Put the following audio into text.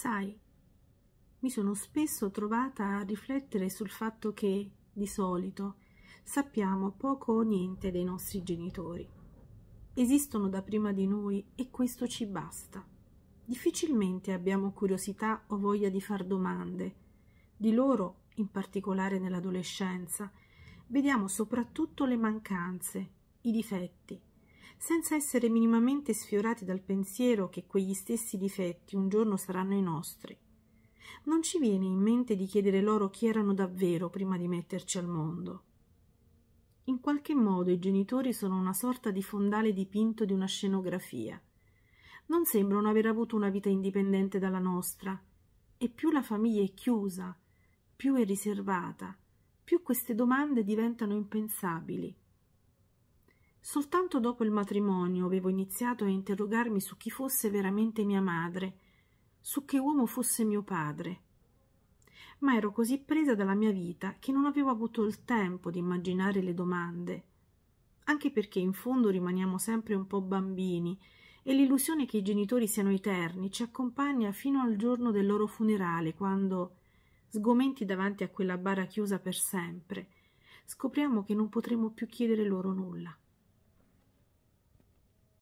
Sai, mi sono spesso trovata a riflettere sul fatto che, di solito, sappiamo poco o niente dei nostri genitori. Esistono da prima di noi e questo ci basta. Difficilmente abbiamo curiosità o voglia di far domande. Di loro, in particolare nell'adolescenza, vediamo soprattutto le mancanze, i difetti, senza essere minimamente sfiorati dal pensiero che quegli stessi difetti un giorno saranno i nostri. Non ci viene in mente di chiedere loro chi erano davvero prima di metterci al mondo. In qualche modo i genitori sono una sorta di fondale dipinto di una scenografia. Non sembrano aver avuto una vita indipendente dalla nostra, e più la famiglia è chiusa, più è riservata, più queste domande diventano impensabili. Soltanto dopo il matrimonio avevo iniziato a interrogarmi su chi fosse veramente mia madre, su che uomo fosse mio padre. Ma ero così presa dalla mia vita che non avevo avuto il tempo di immaginare le domande, anche perché in fondo rimaniamo sempre un po' bambini e l'illusione che i genitori siano eterni ci accompagna fino al giorno del loro funerale, quando, sgomenti davanti a quella bara chiusa per sempre, scopriamo che non potremo più chiedere loro nulla.